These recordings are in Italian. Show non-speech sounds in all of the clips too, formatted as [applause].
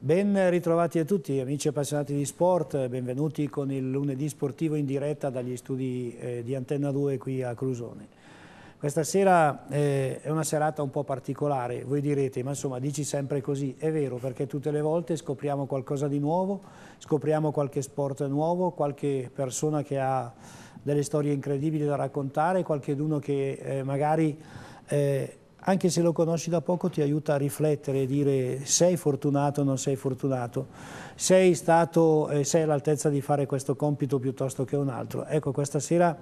Ben ritrovati a tutti amici appassionati di sport, benvenuti con il lunedì sportivo in diretta dagli studi eh, di Antenna 2 qui a Crusone. Questa sera eh, è una serata un po' particolare, voi direte ma insomma dici sempre così, è vero perché tutte le volte scopriamo qualcosa di nuovo, scopriamo qualche sport nuovo, qualche persona che ha delle storie incredibili da raccontare, qualcheduno che eh, magari eh, anche se lo conosci da poco, ti aiuta a riflettere e dire sei fortunato o non sei fortunato, sei, stato, eh, sei all'altezza di fare questo compito piuttosto che un altro. Ecco, questa sera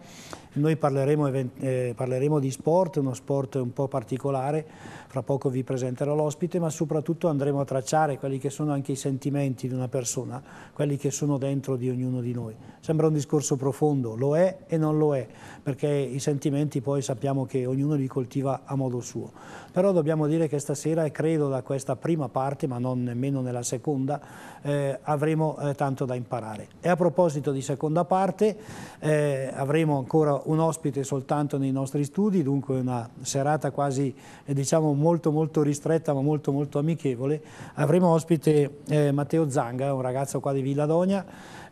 noi parleremo, eh, parleremo, di sport, uno sport un po' particolare, fra poco vi presenterò l'ospite, ma soprattutto andremo a tracciare quelli che sono anche i sentimenti di una persona, quelli che sono dentro di ognuno di noi. Sembra un discorso profondo, lo è e non lo è, perché i sentimenti poi sappiamo che ognuno li coltiva a modo suo però dobbiamo dire che stasera e credo da questa prima parte, ma non nemmeno nella seconda, eh, avremo eh, tanto da imparare. E a proposito di seconda parte, eh, avremo ancora un ospite soltanto nei nostri studi, dunque una serata quasi, eh, diciamo, molto molto ristretta, ma molto molto amichevole. Avremo ospite eh, Matteo Zanga, un ragazzo qua di Villadogna,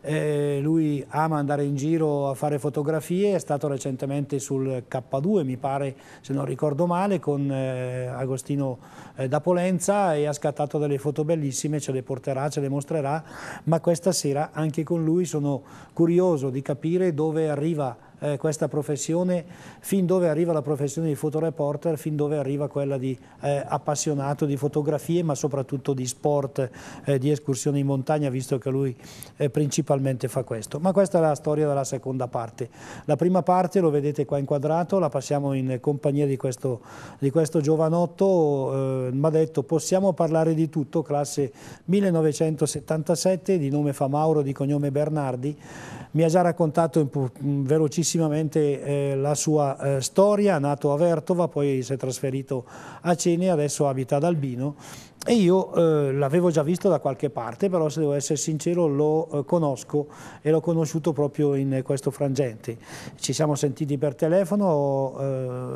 eh, lui ama andare in giro a fare fotografie, è stato recentemente sul K2 mi pare se non ricordo male con eh, Agostino eh, da Polenza e ha scattato delle foto bellissime, ce le porterà, ce le mostrerà, ma questa sera anche con lui sono curioso di capire dove arriva eh, questa professione, fin dove arriva la professione di fotoreporter, fin dove arriva quella di eh, appassionato di fotografie, ma soprattutto di sport, eh, di escursioni in montagna, visto che lui eh, principalmente fa questo. Ma questa è la storia della seconda parte. La prima parte lo vedete qua inquadrato, la passiamo in compagnia di questo, di questo giovanotto, eh, mi ha detto possiamo parlare di tutto, classe 1977, di nome fa Mauro, di cognome Bernardi, mi ha già raccontato in, in mm, velocissimo velocissimamente eh, la sua eh, storia, nato a Vertova, poi si è trasferito a Cene, adesso abita ad Albino e io eh, l'avevo già visto da qualche parte, però se devo essere sincero lo eh, conosco e l'ho conosciuto proprio in questo frangente. Ci siamo sentiti per telefono, ho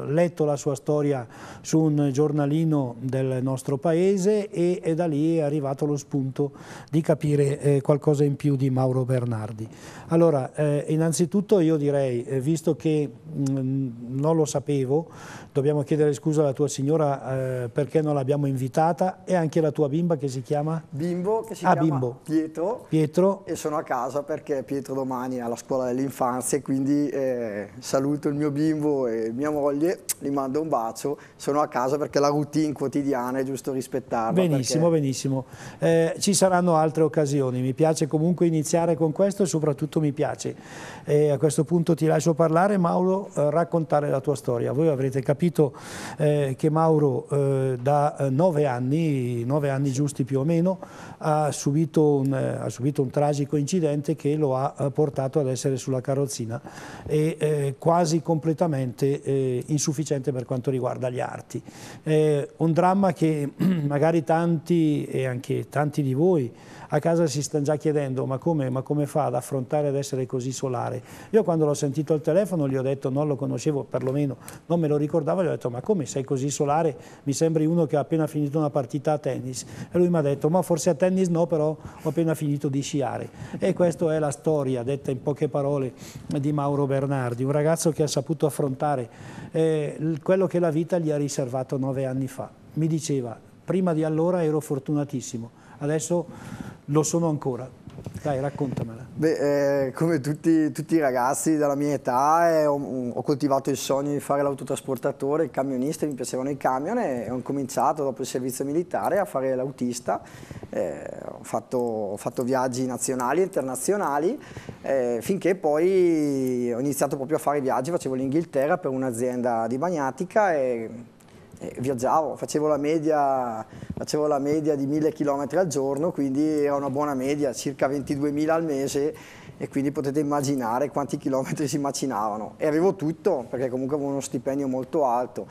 eh, letto la sua storia su un giornalino del nostro paese e, e da lì è arrivato lo spunto di capire eh, qualcosa in più di Mauro Bernardi. Allora, eh, innanzitutto io direi, eh, visto che mh, mm, non lo sapevo, dobbiamo chiedere scusa alla tua signora perché non l'abbiamo invitata e anche la tua bimba che si chiama? Bimbo, che si ah, chiama bimbo. Pietro. Pietro. E sono a casa perché Pietro domani è alla scuola dell'infanzia e quindi eh, saluto il mio bimbo e mia moglie, gli mando un bacio. Sono a casa perché la routine quotidiana è giusto rispettarla. Benissimo, perché... benissimo. Eh, ci saranno altre occasioni. Mi piace comunque iniziare con questo e soprattutto mi piace. Eh, a questo punto ti lascio parlare, Mauro, eh, raccontare la tua storia. Voi avrete capito eh, che Mauro eh, da nove anni questi nove anni giusti più o meno, ha subito un, eh, ha subito un tragico incidente che lo ha eh, portato ad essere sulla carrozzina e eh, quasi completamente eh, insufficiente per quanto riguarda gli arti. Eh, un dramma che [clears throat] magari tanti e anche tanti di voi a casa si stanno già chiedendo ma come, ma come fa ad affrontare ad essere così solare? Io quando l'ho sentito al telefono gli ho detto, non lo conoscevo, perlomeno non me lo ricordavo, gli ho detto ma come sei così solare? Mi sembri uno che ha appena finito una partita a tennis. E lui mi ha detto ma forse a tennis no, però ho appena finito di sciare. E questa è la storia, detta in poche parole, di Mauro Bernardi, un ragazzo che ha saputo affrontare eh, quello che la vita gli ha riservato nove anni fa. Mi diceva, prima di allora ero fortunatissimo, adesso lo sono ancora. Dai, raccontamela. Beh, eh, come tutti, tutti, i ragazzi della mia età eh, ho, ho, coltivato il sogno di fare l'autotrasportatore, il camionista, mi piacevano i camion e ho cominciato dopo il servizio militare a fare l'autista. Eh, ho, fatto, ho, fatto, viaggi nazionali e internazionali eh, finché poi ho iniziato proprio a fare viaggi, facevo l'Inghilterra per un'azienda di bagnatica e viaggiavo, facevo la, media, facevo la media di 1000 km al giorno, quindi era una buona media, circa 22.000 al mese e quindi potete immaginare quanti chilometri si macinavano. E avevo tutto, perché comunque avevo uno stipendio molto alto.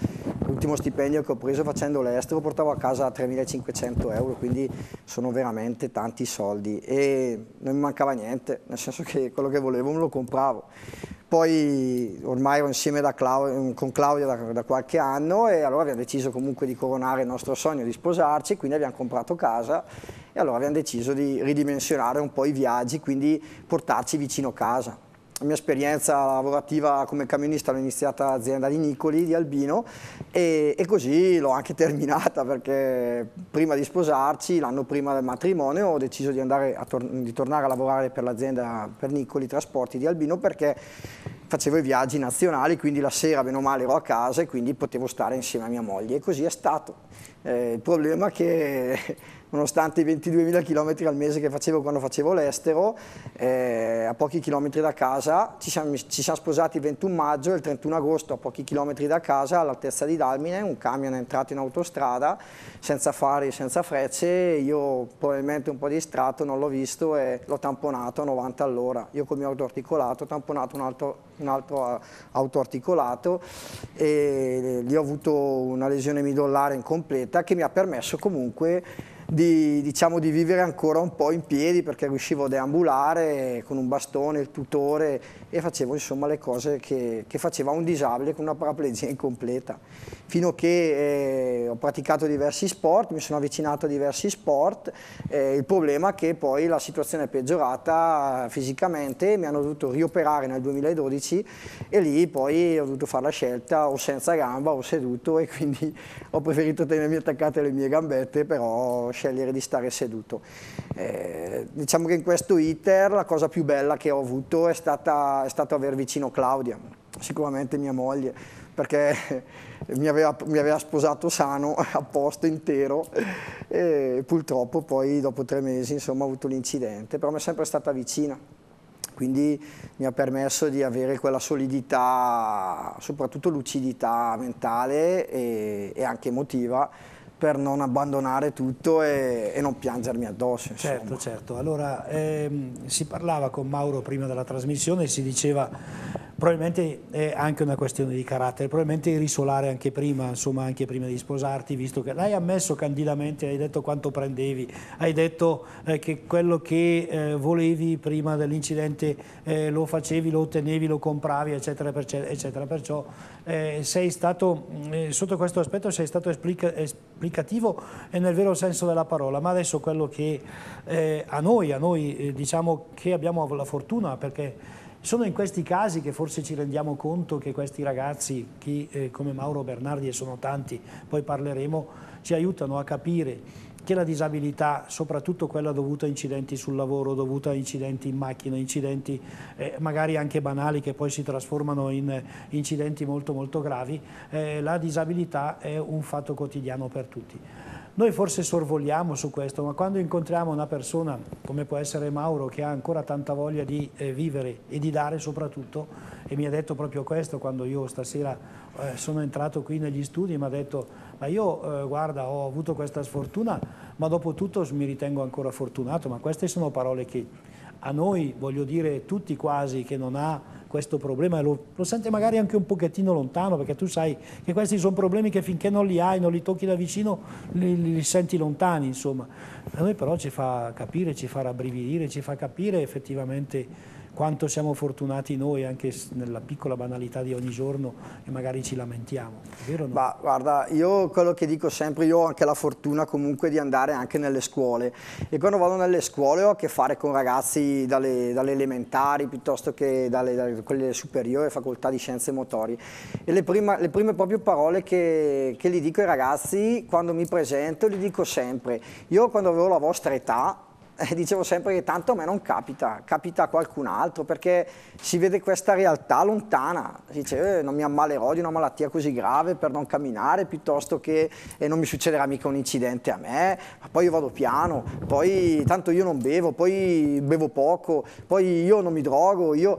L'ultimo stipendio che ho preso facendo l'estero portavo a casa 3.500 euro, quindi sono veramente tanti soldi e non mi mancava niente, nel senso che quello che volevo me lo compravo. Poi ormai ero insieme Claudio, con Claudia da, da, qualche anno e allora abbiamo deciso comunque di coronare il nostro sogno di sposarci, quindi abbiamo comprato casa e allora abbiamo deciso di ridimensionare un po' i viaggi, quindi portarci vicino casa la mia esperienza lavorativa come camionista l'ho iniziata all'azienda di Nicoli, di Albino, e, e così l'ho anche terminata perché prima di sposarci, l'anno prima del matrimonio, ho deciso di, a tor di tornare a lavorare per l'azienda per Nicoli Trasporti di Albino perché facevo i viaggi nazionali, quindi la sera meno male ero a casa e quindi potevo stare insieme a mia moglie e così è stato. Eh, il problema è che nonostante i 22.000 km al mese che facevo quando facevo l'estero, eh, a pochi chilometri da casa, ci siamo, ci siamo, sposati il 21 maggio e il 31 agosto a pochi chilometri da casa, all'altezza di Dalmine, un camion è entrato in autostrada, senza fari, e senza frecce, io probabilmente un po' distratto, non l'ho visto e l'ho tamponato a 90 all'ora, io con il mio auto articolato ho tamponato un altro, un altro eh, auto articolato e eh, lì ho avuto una lesione midollare incompleta che mi ha permesso comunque di, diciamo, di vivere ancora un po' in piedi perché riuscivo a deambulare con un bastone, il tutore e facevo insomma le cose che, che faceva un disabile con una paraplegia incompleta fino a che eh, ho praticato diversi sport, mi sono avvicinato a diversi sport, eh, il problema è che poi la situazione è peggiorata fisicamente, mi hanno dovuto rioperare nel 2012 e lì poi ho dovuto fare la scelta o senza gamba o seduto e quindi [laughs] ho preferito tenermi attaccate alle mie gambette però scegliere di stare seduto. Eh, diciamo che in questo iter la cosa più bella che ho avuto è, stata, è stato aver vicino Claudia, sicuramente mia moglie, perché mi aveva, mi aveva sposato sano, apposta, [laughs] intero e purtroppo poi dopo tre mesi insomma, ho avuto l'incidente, però mi è sempre stata vicina quindi mi ha permesso di avere quella solidità, soprattutto lucidità mentale e, e anche emotiva per non abbandonare tutto e, e non piangermi addosso. Insomma. Certo, certo. Allora, ehm, si parlava con Mauro prima della trasmissione e si diceva probabilmente è anche una questione di carattere, probabilmente risolare anche prima, insomma anche prima di sposarti, visto che l'hai ammesso candidamente, hai detto quanto prendevi, hai detto eh, che quello che eh, volevi prima dell'incidente eh, lo facevi, lo ottenevi, lo compravi, eccetera, eccetera. Perciò eh, sei stato, mm, eh, sotto questo aspetto sei stato esplica, esplicativo nel vero senso della parola, ma adesso quello che eh, a noi, a noi diciamo che abbiamo la fortuna perché sono in questi casi che forse ci rendiamo conto che questi ragazzi, chi eh, come Mauro Bernardi e sono tanti, poi parleremo, ci aiutano a capire che la disabilità, soprattutto quella dovuta a incidenti sul lavoro, dovuta a incidenti in macchina, incidenti eh, magari anche banali che poi si trasformano in incidenti molto molto gravi, eh, la disabilità è un fatto quotidiano per tutti. Noi forse sorvoliamo su questo, ma quando incontriamo una persona come può essere Mauro che ha ancora tanta voglia di eh, vivere e di dare soprattutto, e mi ha detto proprio questo quando io stasera eh, sono entrato qui negli studi, mi ha detto ma io eh, guarda ho avuto questa sfortuna, ma dopo tutto mi ritengo ancora fortunato, ma queste sono parole che a noi, voglio dire, tutti quasi che non ha questo problema, lo, lo sente magari anche un pochettino lontano, perché tu sai che questi sono problemi che finché non li hai, non li tocchi da vicino, li, li senti lontani, insomma. A noi però ci fa capire, ci fa rabbrividire, ci fa capire effettivamente quanto siamo fortunati noi anche nella piccola banalità di ogni giorno e magari ci lamentiamo, vero no? bah, guarda, io quello che dico sempre, io ho anche la fortuna comunque di andare anche nelle scuole e quando vado nelle scuole ho a che fare con ragazzi dalle, dalle elementari piuttosto che dalle, dalle quelle superiori, facoltà di scienze motori e le, prima, le prime proprio parole che, che gli dico ai ragazzi quando mi presento, gli dico sempre, io quando avevo la vostra età eh, dicevo sempre che tanto a me non capita, capita a qualcun altro, perché si vede questa realtà lontana, si dice eh, non mi ammalerò di una malattia così grave per non camminare, piuttosto che eh, non mi succederà mica un incidente a me, ma poi io vado piano, poi tanto io non bevo, poi bevo poco, poi io non mi drogo, io...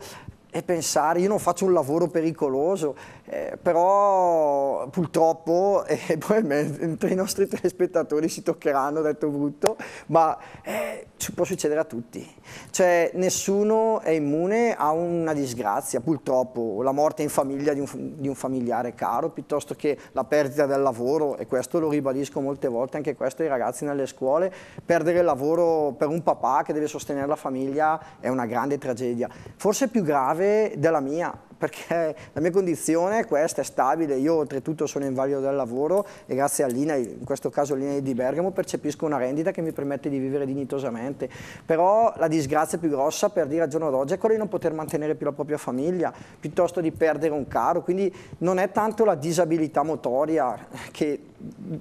E pensare, io non faccio un lavoro pericoloso, eh, però purtroppo [laughs] eh, probabilmente i nostri telespettatori si toccheranno, detto brutto, ma eh, può succedere a tutti. Cioè nessuno è immune a una disgrazia, purtroppo, la morte in famiglia di un, di un familiare caro, piuttosto che la perdita del lavoro, e questo lo ribadisco molte volte, anche questo ai ragazzi nelle scuole, perdere il lavoro per un papà che deve sostenere la famiglia è una grande tragedia, forse più grave della mia, perché la mia condizione è questa, è stabile, io oltretutto sono invalido dal lavoro e grazie all'INAI, in questo caso l'INAI di Bergamo, percepisco una rendita che mi permette di vivere dignitosamente, però la disgrazia più grossa per dire al giorno d'oggi è quella di non poter mantenere più la propria famiglia, piuttosto di perdere un caro, quindi non è tanto la disabilità motoria che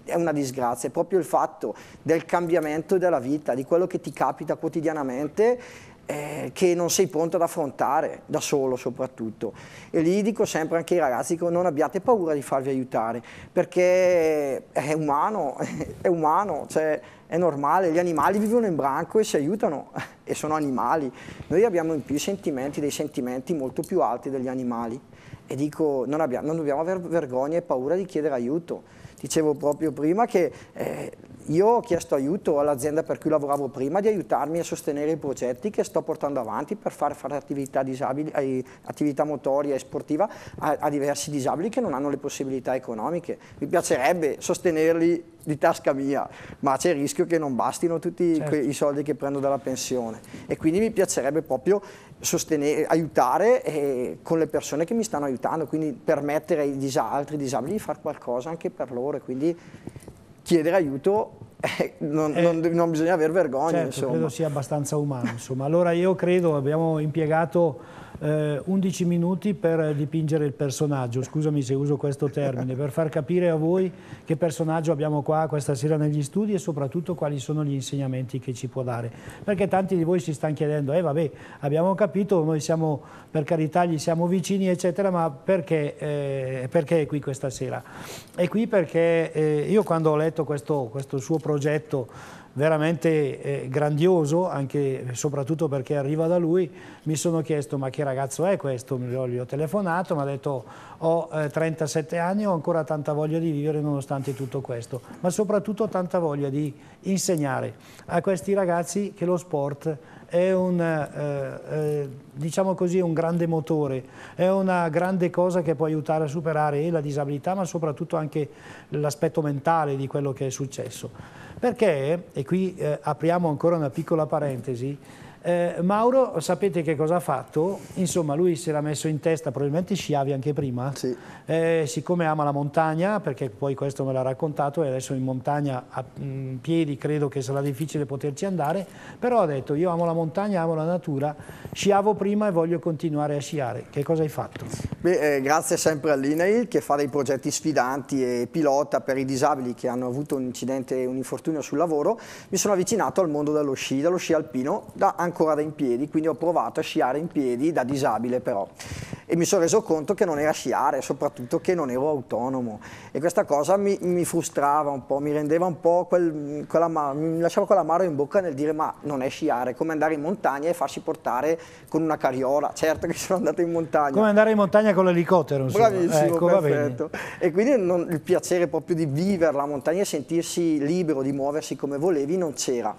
è una disgrazia, è proprio il fatto del cambiamento della vita, di quello che ti capita quotidianamente eh, che non sei pronto ad affrontare da solo soprattutto. E lì dico sempre anche ai ragazzi che non abbiate paura di farvi aiutare, perché è umano, [laughs] è umano, cioè è normale, gli animali vivono in branco e si aiutano [laughs] e sono animali. Noi abbiamo in più sentimenti, dei sentimenti molto più alti degli animali e dico non, abbiamo, non dobbiamo avere vergogna e paura di chiedere aiuto. Dicevo proprio prima che eh, io ho chiesto aiuto all'azienda per cui lavoravo prima di aiutarmi a sostenere i progetti che sto portando avanti per far fare attività, disabili, attività motoria e sportiva a, a diversi disabili che non hanno le possibilità economiche. Mi piacerebbe sostenerli di tasca mia, ma c'è il rischio che non bastino tutti certo. i soldi che prendo dalla pensione e quindi mi piacerebbe proprio aiutare eh, con le persone che mi stanno aiutando, quindi permettere ai dis altri disabili di fare qualcosa anche per loro e quindi chiedere aiuto eh, non, eh, non, non, bisogna aver vergogna. Certo, credo sia abbastanza umano. Insomma. Allora io credo, abbiamo impiegato eh, 11 minuti per dipingere il personaggio, scusami se uso questo termine, per far capire a voi che personaggio abbiamo qua questa sera negli studi e soprattutto quali sono gli insegnamenti che ci può dare. Perché tanti di voi si stanno chiedendo, eh vabbè, abbiamo capito, noi siamo, per carità, gli siamo vicini, eccetera, ma perché, eh, perché è qui questa sera? È qui perché eh, io quando ho letto questo, questo suo progetto, veramente eh, grandioso, anche eh, soprattutto perché arriva da lui, mi sono chiesto ma che ragazzo è questo? Gli ho telefonato, mi ha detto ho eh, 37 anni, ho ancora tanta voglia di vivere nonostante tutto questo, ma soprattutto tanta voglia di insegnare a questi ragazzi che lo sport è un, eh, eh, diciamo così, un grande motore, è una grande cosa che può aiutare a superare la disabilità ma soprattutto anche l'aspetto mentale di quello che è successo. Perché, e qui eh, apriamo ancora una piccola parentesi, eh, Mauro, sapete che cosa ha fatto? Insomma, lui si era messo in testa, probabilmente sciavi anche prima. Sì. Eh, siccome ama la montagna, perché poi questo me l'ha raccontato, e adesso in montagna a piedi credo che sarà difficile poterci andare, però ha detto io amo la montagna, amo la natura, sciavo prima e voglio continuare a sciare. Che cosa hai fatto? Beh, eh, grazie sempre all'INAIL che fa dei progetti sfidanti e pilota per i disabili che hanno avuto un incidente, un infortunio sul lavoro, mi sono avvicinato al mondo dello sci, dello sci alpino, da, ancora da in piedi, quindi ho provato a sciare in piedi da disabile però e mi sono reso conto che non era sciare, soprattutto che non ero autonomo e questa cosa mi, mi frustrava un po', mi rendeva un po' quel, quella, mi lasciava quella mano in bocca nel dire ma non è sciare, è come andare in montagna e farsi portare con una carriola, certo che [laughs] sono andato in montagna. Come andare in montagna con l'elicottero, insomma. Bravissimo, ecco, perfetto. E quindi non, il piacere proprio di vivere la montagna e sentirsi libero di muoversi come volevi non c'era.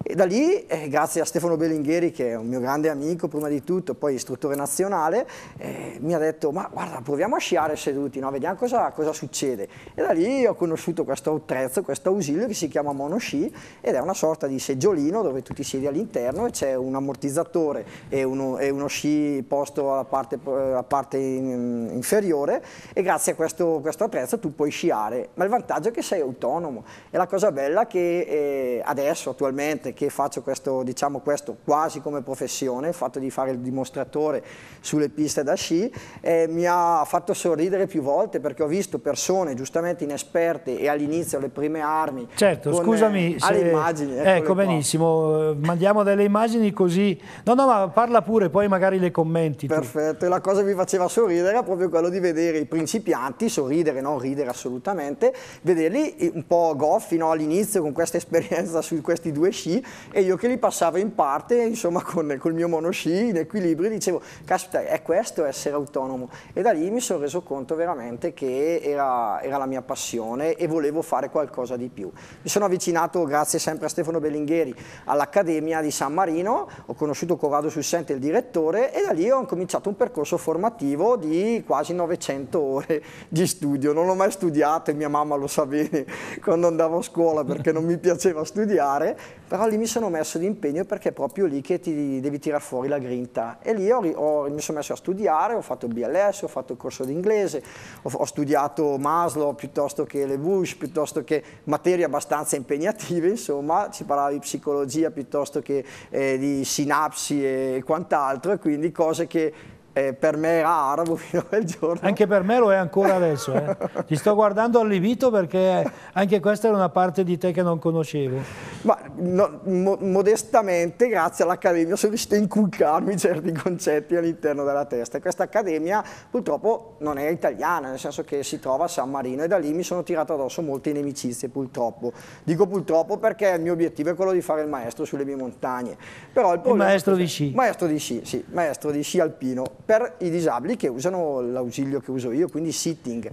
E da lì, eh, grazie a Stefano Bellingheri, che è un mio grande amico prima di tutto, poi istruttore nazionale, eh, mi ha detto, ma guarda, proviamo a sciare seduti, no? vediamo cosa, cosa, succede. E da lì ho conosciuto questo attrezzo, questo ausilio che si chiama monosci ed è una sorta di seggiolino dove tu ti siedi all'interno e c'è un ammortizzatore e uno, e uno, sci posto alla parte, alla parte in, inferiore e grazie a questo, questo, attrezzo tu puoi sciare. Ma il vantaggio è che sei autonomo e la cosa bella è che eh, adesso, attualmente, 7 che faccio questo, diciamo questo quasi come professione, il fatto di fare il dimostratore sulle piste da sci, eh, mi ha fatto sorridere più volte perché ho visto persone giustamente inesperte e all'inizio le prime armi. Certo, con, scusami. Eh, se... immagini. Ecco, benissimo, mandiamo delle immagini così. No, no, ma parla pure, poi magari le commenti. Perfetto, tu. e la cosa che mi faceva sorridere era proprio quello di vedere i principianti sorridere, non ridere assolutamente, vederli un po' goffi no, all'inizio con questa [laughs] esperienza su questi due sci e io che li passavo in parte, insomma, con, col mio monosci in equilibrio, dicevo, caspita, è questo essere autonomo. E da lì mi sono reso conto veramente che era, era la mia passione e volevo fare qualcosa di più. Mi sono avvicinato, grazie sempre a Stefano Bellingheri, all'Accademia di San Marino, ho conosciuto Corrado Sussente, il direttore, e da lì ho cominciato un percorso formativo di quasi 900 ore di studio. Non l'ho mai studiato e mia mamma lo sa bene quando andavo a scuola perché non mi piaceva studiare, però lì mi sono messo di impegno perché è proprio lì che ti devi tirare fuori la grinta e lì ho, ho, mi sono messo a studiare, ho fatto BLS, ho fatto il corso d'inglese, ho, ho studiato Maslow piuttosto che Le Bush, piuttosto che materie abbastanza impegnative, insomma, si parlava di psicologia piuttosto che eh, di sinapsi e quant'altro e quindi cose che eh, per me era arabo [laughs] fino a quel giorno. Anche per me lo è ancora adesso, eh. ti sto guardando allibito perché anche questa era una parte di te che non conoscevo. Ma no, mo modestamente, grazie all'Accademia, sono riuscito a inculcarmi certi concetti all'interno della testa. E Questa Accademia purtroppo non è italiana, nel senso che si trova a San Marino e da lì mi sono tirato addosso molte inimicizie purtroppo. Dico purtroppo perché il mio obiettivo è quello di fare il maestro sulle mie montagne. Però il, il maestro di sci. Maestro di sci, sì, maestro di sci alpino per i disabili che usano l'ausilio che uso io, quindi sitting.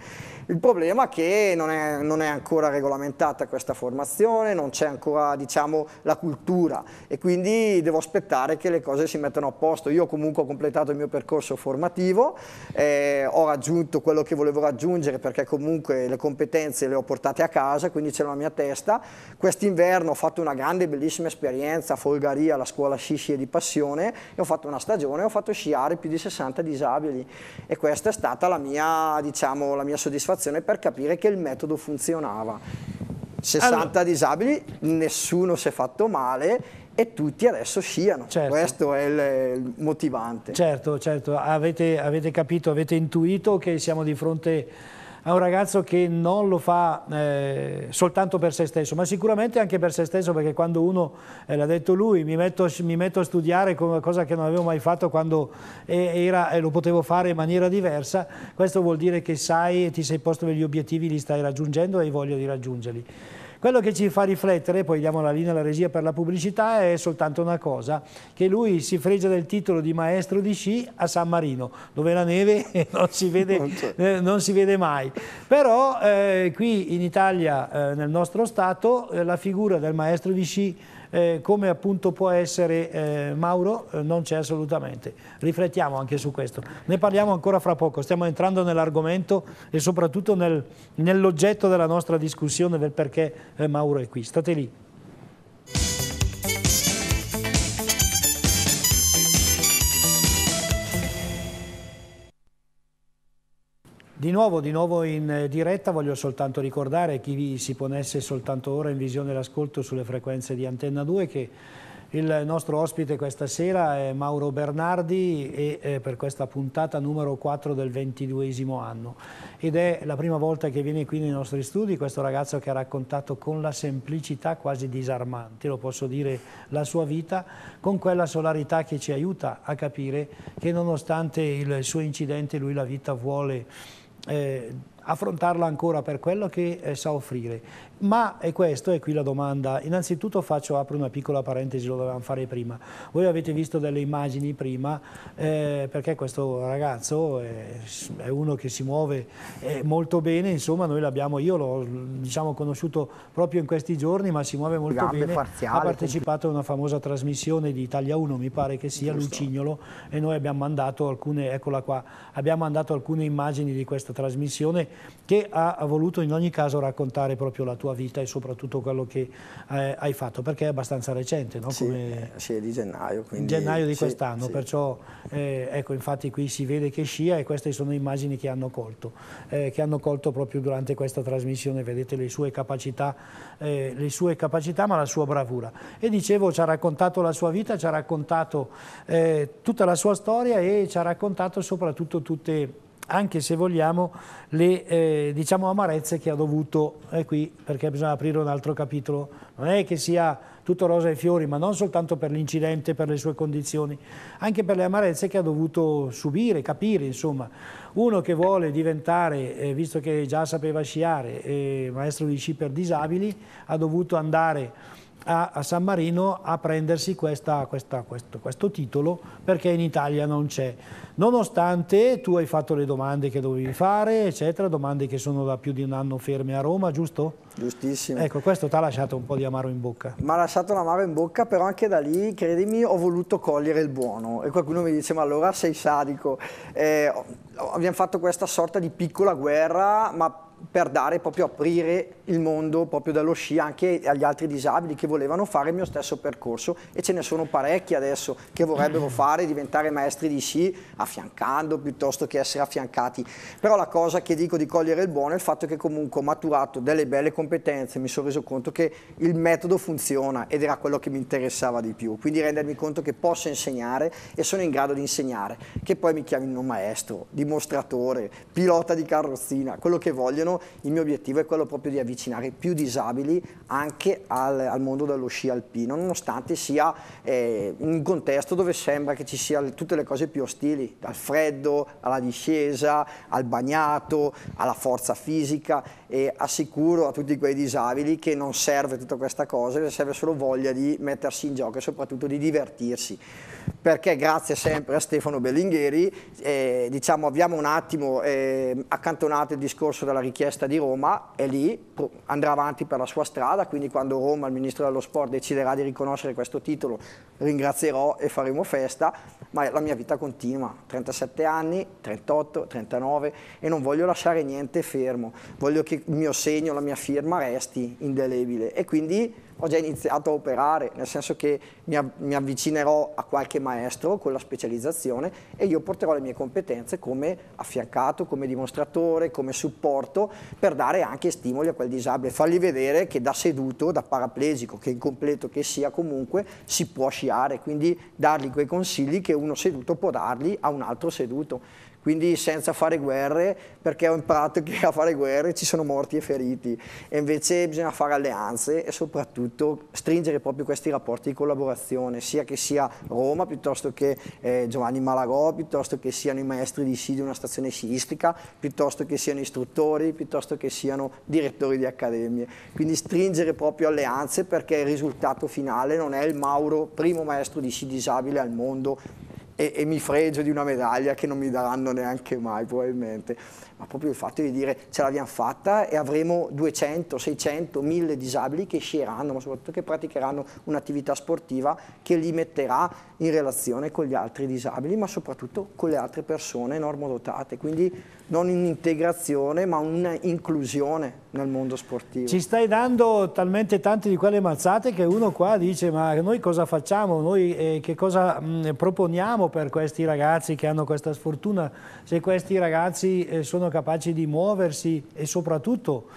Il problema è che non è, non è ancora regolamentata questa formazione, non c'è ancora diciamo, la cultura e quindi devo aspettare che le cose si mettano a posto. Io comunque ho completato il mio percorso formativo, eh, ho raggiunto quello che volevo raggiungere perché comunque le competenze le ho portate a casa, quindi c'è la mia testa. Quest'inverno ho fatto una grande bellissima esperienza a Folgaria, la scuola sci sci di passione e ho fatto una stagione, ho fatto sciare più di 60 60 disabili e questa è stata la mia, diciamo, la mia soddisfazione per capire che il metodo funzionava. 60 allora. disabili, nessuno si è fatto male e tutti adesso sciano. Certo. Questo è il, il, motivante. Certo, certo. Avete, avete capito, avete intuito che siamo di fronte a un ragazzo che non lo fa eh, soltanto per se stesso, ma sicuramente anche per se stesso, perché quando uno, eh, l'ha detto lui, mi metto, mi metto, a studiare cosa che non avevo mai fatto quando era, e lo potevo fare in maniera diversa, questo vuol dire che sai, e ti sei posto degli obiettivi, li stai raggiungendo e hai voglia di raggiungerli. Quello che ci fa riflettere, poi diamo la linea alla regia per la pubblicità, è soltanto una cosa, che lui si fregia del titolo di maestro di sci a San Marino, dove la neve [laughs] non si vede, non eh, non si vede mai. Però eh, qui in Italia, eh, nel nostro Stato, eh, la figura del maestro di sci eh, come appunto può essere eh, Mauro, eh, non c'è assolutamente. Riflettiamo anche su questo. Ne parliamo ancora fra poco, stiamo entrando nell'argomento e soprattutto nel, nell'oggetto della nostra discussione del perché eh, Mauro è qui. State lì. Di nuovo, di nuovo, in eh, diretta, voglio soltanto ricordare a chi vi si ponesse soltanto ora in visione l'ascolto sulle frequenze di Antenna 2 che il nostro ospite questa sera è Mauro Bernardi e eh, per questa puntata numero 4 del 22 anno ed è la prima volta che viene qui nei nostri studi questo ragazzo che ha raccontato con la semplicità quasi disarmante, lo posso dire, la sua vita con quella solarità che ci aiuta a capire che nonostante il suo incidente lui la vita vuole eh, affrontarla ancora per quello che eh, sa offrire ma, è questo è qui la domanda, innanzitutto faccio, apro una piccola parentesi, lo dovevamo fare prima. Voi avete visto delle immagini prima, eh, perché questo ragazzo è, è, uno che si muove eh, molto bene, insomma noi l'abbiamo, io l'ho diciamo, conosciuto proprio in questi giorni, ma si muove molto Gambe, bene, parziale, ha partecipato a una famosa trasmissione di Italia 1, mi pare che sia, giusto. Lucignolo, e noi abbiamo mandato alcune, eccola qua, abbiamo mandato alcune immagini di questa trasmissione che ha voluto in ogni caso raccontare proprio la tua tua vita e soprattutto quello che eh, hai fatto, perché è abbastanza recente, no? Sì, Come... Eh, sì è di gennaio. Quindi... Gennaio di sì, quest'anno, sì. perciò eh, ecco, infatti qui si vede che scia e queste sono immagini che hanno colto, eh, che hanno colto proprio durante questa trasmissione, vedete le sue capacità, eh, le sue capacità ma la sua bravura. E dicevo, ci ha raccontato la sua vita, ci ha raccontato eh, tutta la sua storia e ci ha raccontato soprattutto tutte anche se vogliamo, le eh, diciamo amarezze che ha dovuto, eh, qui perché bisogna aprire un altro capitolo, non è che sia tutto rosa e fiori, ma non soltanto per l'incidente, per le sue condizioni, anche per le amarezze che ha dovuto subire, capire, insomma. Uno che vuole diventare, eh, visto che già sapeva sciare, eh, maestro di sci per disabili, ha dovuto andare a, a San Marino a prendersi questa, questa, questo, questo titolo perché in Italia non c'è. Nonostante tu hai fatto le domande che dovevi fare, eccetera, domande che sono da più di un anno ferme a Roma, giusto? Giustissimo. Ecco, questo ti ha lasciato un po' di amaro in bocca. Mi ha lasciato un amaro in bocca, però anche da lì, credimi, ho voluto cogliere il buono. E qualcuno mi dice, ma allora sei sadico. Eh, abbiamo fatto questa sorta di piccola guerra, ma per dare, proprio aprire il mondo proprio dallo sci anche agli altri disabili che volevano fare il mio stesso percorso e ce ne sono parecchi adesso che vorrebbero mm. fare, diventare maestri di sci affiancando piuttosto che essere affiancati. Però la cosa che dico di cogliere il buono è il fatto che comunque ho maturato delle belle competenze, mi sono reso conto che il metodo funziona ed era quello che mi interessava di più, quindi rendermi conto che posso insegnare e sono in grado di insegnare, che poi mi chiamino maestro, dimostratore, pilota di carrozzina, quello che vogliono, il mio obiettivo è quello proprio di avvicinare avvicinare più disabili anche al, al mondo dello sci alpino, nonostante sia eh, un contesto dove sembra che ci siano tutte le cose più ostili, dal freddo alla discesa, al bagnato, alla forza fisica e assicuro a tutti quei disabili che non serve tutta questa cosa, serve solo voglia di mettersi in gioco e soprattutto di divertirsi perché grazie sempre a Stefano Bellingheri eh, diciamo, abbiamo un attimo eh, accantonato il discorso della richiesta di Roma e lì andrà avanti per la sua strada, quindi quando Roma, il Ministro dello Sport, deciderà di riconoscere questo titolo ringrazierò e faremo festa, ma la mia vita continua, 37 anni, 38, 39 e non voglio lasciare niente fermo, voglio che il mio segno, la mia firma resti indelebile e quindi ho già iniziato a operare, nel senso che mi, av mi avvicinerò a qualche maestro con la specializzazione e io porterò le mie competenze come affiancato, come dimostratore, come supporto per dare anche stimoli a quel disabile, fargli vedere che da seduto, da paraplegico, che incompleto che sia comunque, si può sciare, quindi dargli quei consigli che uno seduto può dargli a un altro seduto quindi senza fare guerre, perché ho imparato che a fare guerre ci sono morti e feriti, e invece bisogna fare alleanze e soprattutto stringere proprio questi rapporti di collaborazione, sia che sia Roma piuttosto che eh, Giovanni Malagò, piuttosto che siano i maestri di sci di una stazione sciistica, piuttosto che siano istruttori, piuttosto che siano direttori di accademie. Quindi stringere proprio alleanze perché il risultato finale non è il Mauro, primo maestro di sci disabile al mondo, e, e mi fregio di una medaglia che non mi daranno neanche mai probabilmente ma proprio il fatto di dire ce l'abbiamo fatta e avremo 200, 600, 1000 disabili che sceglieranno, ma soprattutto che praticheranno un'attività sportiva che li metterà in relazione con gli altri disabili, ma soprattutto con le altre persone normodotate. Quindi non un'integrazione, ma un'inclusione nel mondo sportivo. Ci stai dando talmente tante di quelle mazzate che uno qua dice ma noi cosa facciamo, noi eh, che cosa mh, mm, proponiamo per questi ragazzi che hanno questa sfortuna, se questi ragazzi eh, sono sono capaci di muoversi e soprattutto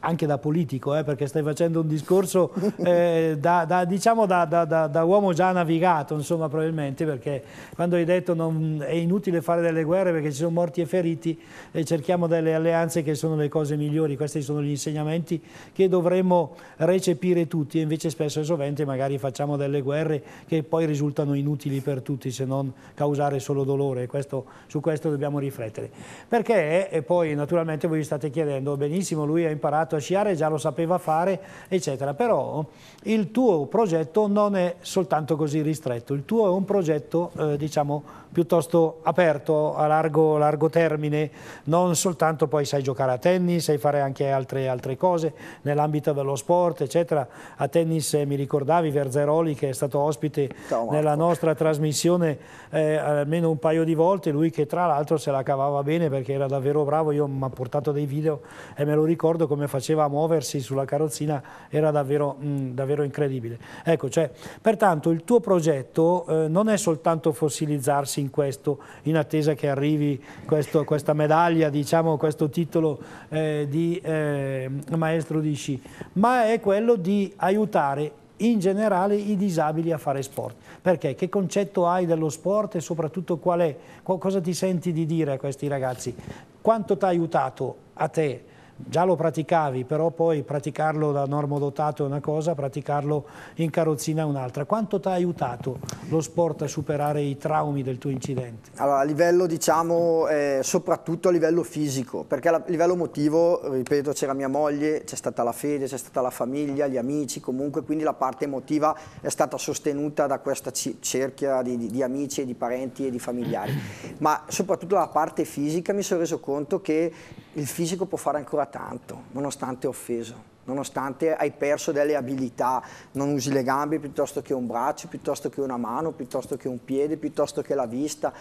anche da politico, eh, perché stai facendo un discorso eh, da, da, diciamo da, da, uomo già navigato, insomma, probabilmente, perché quando hai detto non, è inutile fare delle guerre perché ci sono morti e feriti e eh, cerchiamo delle alleanze che sono le cose migliori, questi sono gli insegnamenti che dovremmo recepire tutti, e invece spesso e sovente magari facciamo delle guerre che poi risultano inutili per tutti se non causare solo dolore, questo, su questo dobbiamo riflettere. Perché, e poi naturalmente voi state chiedendo, benissimo, lui ha imparato imparato a sciare, già lo sapeva fare, eccetera. Però il tuo progetto non è soltanto così ristretto, il tuo è un progetto, eh, diciamo, piuttosto aperto a largo, largo termine, non soltanto poi sai giocare a tennis, sai fare anche altre, altre cose nell'ambito dello sport, eccetera. A tennis eh, mi ricordavi Verzeroli che è stato ospite nella nostra trasmissione eh, almeno un paio di volte, lui che tra l'altro se la cavava bene perché era davvero bravo, io mi ha portato dei video e me lo ricordo come faceva a muoversi sulla carrozzina, era davvero, mh, mm, davvero incredibile. Ecco, cioè, pertanto il tuo progetto eh, non è soltanto fossilizzarsi in in questo, in attesa che arrivi questo, questa medaglia, diciamo, questo titolo eh, di eh, maestro di sci, ma è quello di aiutare in generale i disabili a fare sport. Perché? Che concetto hai dello sport e soprattutto qual è, cosa ti senti di dire a questi ragazzi? Quanto ti ha aiutato a te? già lo praticavi, però poi praticarlo da normo dotato è una cosa, praticarlo in carrozzina è un'altra. Quanto ti ha aiutato lo sport a superare i traumi del tuo incidente? Allora, a livello, diciamo, eh, soprattutto a livello fisico, perché a livello emotivo, ripeto, c'era mia moglie, c'è stata la fede, c'è stata la famiglia, gli amici, comunque, quindi la parte emotiva è stata sostenuta da questa cerchia di, di, di amici e di parenti e di familiari. Ma soprattutto la parte fisica mi sono reso conto che il fisico può fare ancora tanto, nonostante offeso nonostante hai perso delle abilità, non usi le gambe piuttosto che un braccio, piuttosto che una mano, piuttosto che un piede, piuttosto che la vista.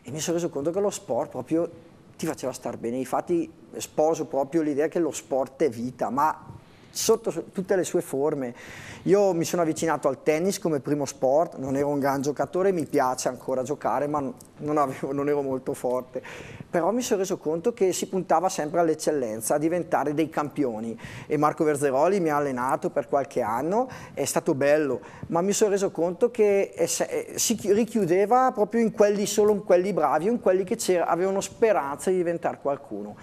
E mi sono reso conto che lo sport proprio ti faceva star bene. Infatti sposo proprio l'idea che lo sport è vita, ma sotto tutte le sue forme. Io mi sono avvicinato al tennis come primo sport, non ero un gran giocatore, mi piace ancora giocare, ma non, avevo, non ero molto forte. Però mi sono reso conto che si puntava sempre all'eccellenza, a diventare dei campioni. E Marco Verzeroli mi ha allenato per qualche anno, è stato bello, ma mi sono reso conto che eh, eh, si richiudeva proprio in quelli solo in quelli bravi, in quelli che avevano speranza di diventare qualcuno.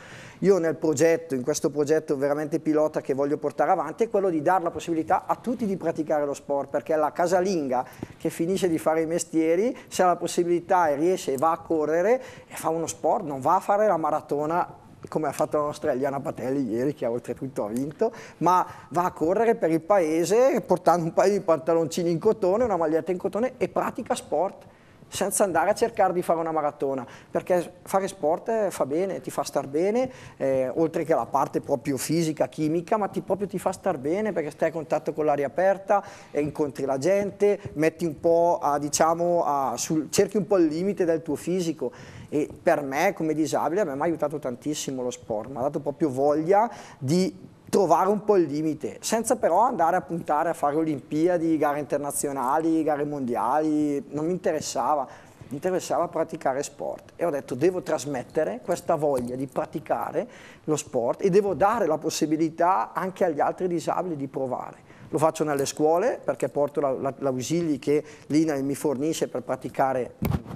Io nel progetto, in questo progetto veramente pilota che voglio portare avanti, è quello di dare la possibilità a tutti di praticare lo sport, perché la casalinga che finisce di fare i mestieri, se ha la possibilità e riesce e va a correre e fa uno sport, non va a fare la maratona come ha fatto la nostra Eliana Patelli ieri, che oltretutto ha vinto, ma va a correre per il paese portando un paio di pantaloncini in cotone, una maglietta in cotone e pratica sport senza andare a cercare di fare una maratona, perché fare sport eh, fa bene, ti fa star bene, eh, oltre che la parte proprio fisica, chimica, ma ti, proprio ti fa star bene perché stai a contatto con l'aria aperta, incontri la gente, metti un po' a, diciamo, a, sul, cerchi un po' il limite del tuo fisico e per me come disabile mi ha aiutato tantissimo lo sport, mi ha dato proprio voglia di trovare un po' il limite, senza però andare a puntare a fare Olimpiadi, gare internazionali, gare mondiali, non mi interessava, mi interessava praticare sport e ho detto devo trasmettere questa voglia di praticare lo sport e devo dare la possibilità anche agli altri disabili di provare lo faccio nelle scuole perché porto l'ausilio che l'INAIL mi fornisce per, praticare,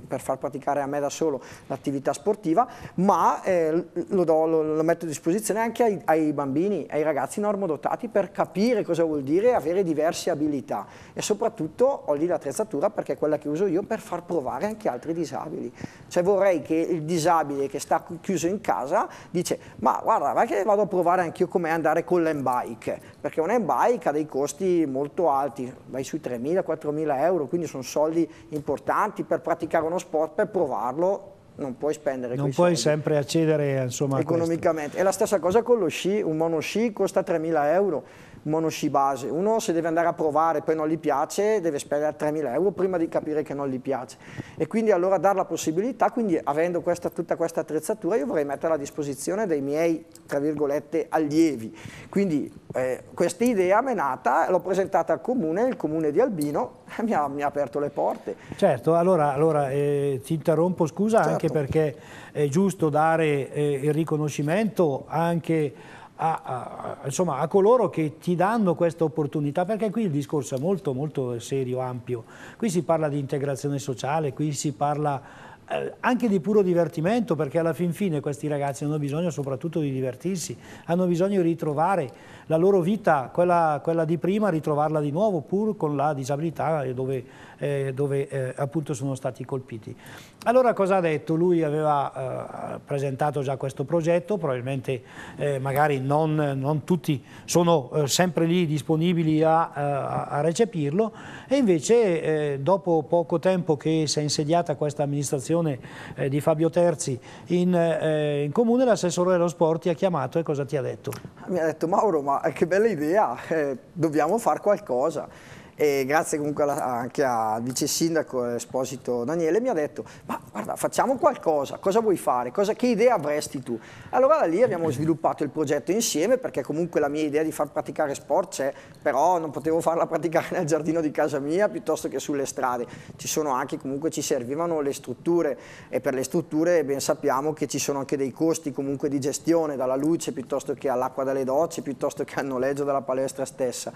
per, far praticare a me da solo l'attività sportiva, ma eh, lo, do, lo, lo, metto a disposizione anche ai, ai, bambini, ai ragazzi normodotati per capire cosa vuol dire avere diverse abilità e soprattutto ho lì l'attrezzatura perché è quella che uso io per far provare anche altri disabili. Cioè vorrei che il disabile che sta chiuso in casa dice ma guarda, vai che vado a provare anche io com'è andare con l'embike, perché un bike ha dei corsi costi molto alti, vai sui 3.000-4.000 euro, quindi sono soldi importanti per praticare uno sport, per provarlo non puoi spendere non puoi soldi. sempre accedere insomma, economicamente è la stessa cosa con lo sci un mono sci costa 3.000 euro monoshibase. Uno se deve andare a provare e poi non gli piace, deve spendere 3.000 euro prima di capire che non gli piace. E quindi allora dar la possibilità, quindi avendo questa, tutta questa attrezzatura, io vorrei metterla a disposizione dei miei, tra virgolette, allievi. Quindi eh, questa idea mi è nata, l'ho presentata al comune, il comune di Albino [laughs] mi ha, mi ha aperto le porte. Certo, allora, allora eh, ti interrompo, scusa, certo. anche perché è giusto dare eh, il riconoscimento anche a, a, insomma, a, coloro che ti danno questa opportunità, perché qui il discorso è molto, molto serio, ampio. Qui si parla di integrazione sociale, qui si parla eh, anche di puro divertimento perché alla fin fine questi ragazzi hanno bisogno soprattutto di divertirsi, hanno bisogno di ritrovare la loro vita, quella, quella di prima, ritrovarla di nuovo pur con la disabilità eh, dove, eh, dove eh, appunto sono stati colpiti. Allora cosa ha detto? Lui aveva eh, presentato già questo progetto, probabilmente eh, magari non, non, tutti sono sempre lì disponibili a, a, a recepirlo e invece dopo poco tempo che si è insediata questa amministrazione dell'elezione eh, di Fabio Terzi in, eh, in comune, l'assessore dello sport ti ha chiamato e cosa ti ha detto? Mi ha detto Mauro, ma che bella idea, eh, dobbiamo fare qualcosa e grazie comunque alla, anche al vice sindaco Esposito Daniele mi ha detto ma guarda facciamo qualcosa, cosa vuoi fare, cosa, che idea avresti tu? Allora da lì abbiamo sviluppato il progetto insieme perché comunque la mia idea di far praticare sport c'è però non potevo farla [laughs] praticare nel giardino di casa mia piuttosto che sulle strade, ci sono anche comunque ci servivano le strutture e per le strutture ben sappiamo che ci sono anche dei costi comunque di gestione dalla luce piuttosto che all'acqua dalle docce piuttosto che al noleggio della palestra stessa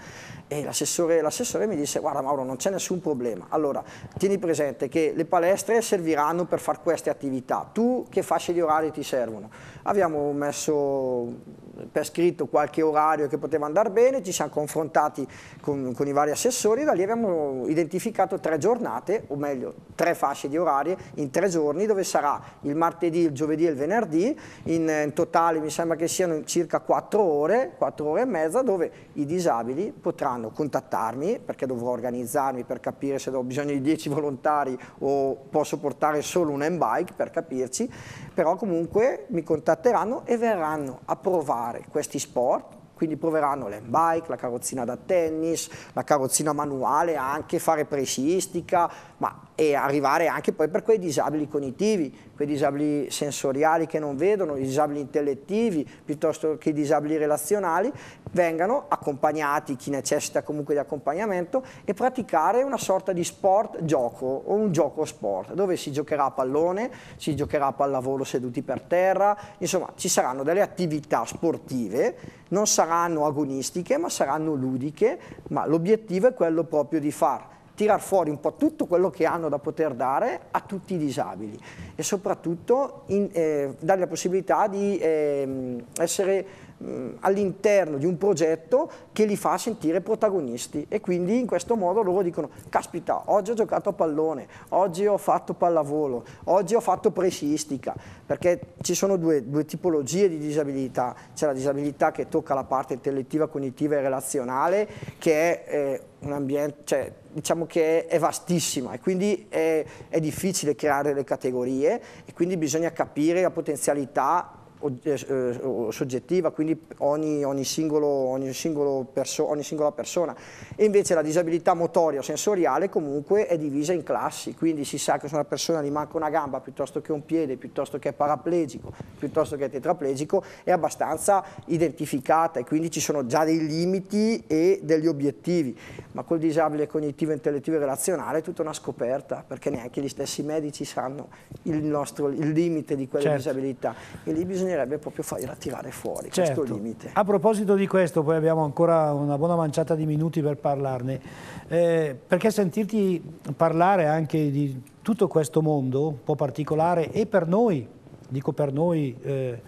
e l'assessore mi mi disse guarda Mauro non c'è nessun problema, allora tieni presente che le palestre serviranno per fare queste attività, tu che fasce di orari ti servono? Abbiamo messo per scritto qualche orario che poteva andare bene, ci siamo confrontati con, con i vari assessori da lì abbiamo identificato tre giornate, o meglio tre fasce di orarie in tre giorni dove sarà il martedì, il giovedì e il venerdì, in, in totale mi sembra che siano circa quattro ore, quattro ore e mezza dove i disabili potranno contattarmi perché perché dovrò organizzarmi per capire se ho bisogno di 10 volontari o posso portare solo un M-bike per capirci, però comunque mi contatteranno e verranno a provare questi sport quindi proveranno l'e-bike, la carrozzina da tennis, la carrozzina manuale, anche fare presistica, ma e arrivare anche poi per quei disabili cognitivi, quei disabili sensoriali che non vedono, i disabili intellettivi, piuttosto che i disabili relazionali, vengano accompagnati, chi necessita comunque di accompagnamento, e praticare una sorta di sport gioco o un gioco sport, dove si giocherà a pallone, si giocherà a pallavolo seduti per terra, insomma ci saranno delle attività sportive, non saranno agonistiche ma saranno ludiche, ma l'obiettivo è quello proprio di far tirar fuori un po' tutto quello che hanno da poter dare a tutti i disabili e soprattutto in, eh, dare la possibilità di eh, essere mm, all'interno di un progetto che li fa sentire protagonisti e quindi in questo modo loro dicono caspita oggi ho giocato a pallone, oggi ho fatto pallavolo, oggi ho fatto presistica perché ci sono due, due tipologie di disabilità, c'è la disabilità che tocca la parte intellettiva, cognitiva e relazionale che è eh, un ambiente, cioè diciamo che è vastissima e quindi è, è difficile creare le categorie e quindi bisogna capire la potenzialità eh, soggettiva, quindi ogni, ogni, singolo, ogni, singolo perso, ogni, singola persona. E invece la disabilità motoria o sensoriale comunque è divisa in classi, quindi si sa che se una persona gli manca una gamba piuttosto che un piede, piuttosto che è paraplegico, piuttosto che è tetraplegico, è abbastanza identificata e quindi ci sono già dei limiti e degli obiettivi. Ma col disabile cognitivo, intellettivo e relazionale è tutta una scoperta, perché neanche gli stessi medici sanno il, nostro, il limite di quella certo. disabilità. E lì bisogna bisognerebbe proprio farla tirare fuori certo. questo limite. A proposito di questo, poi abbiamo ancora una buona manciata di minuti per parlarne, eh, perché sentirti parlare anche di tutto questo mondo un po' particolare e per noi, dico per noi... Eh,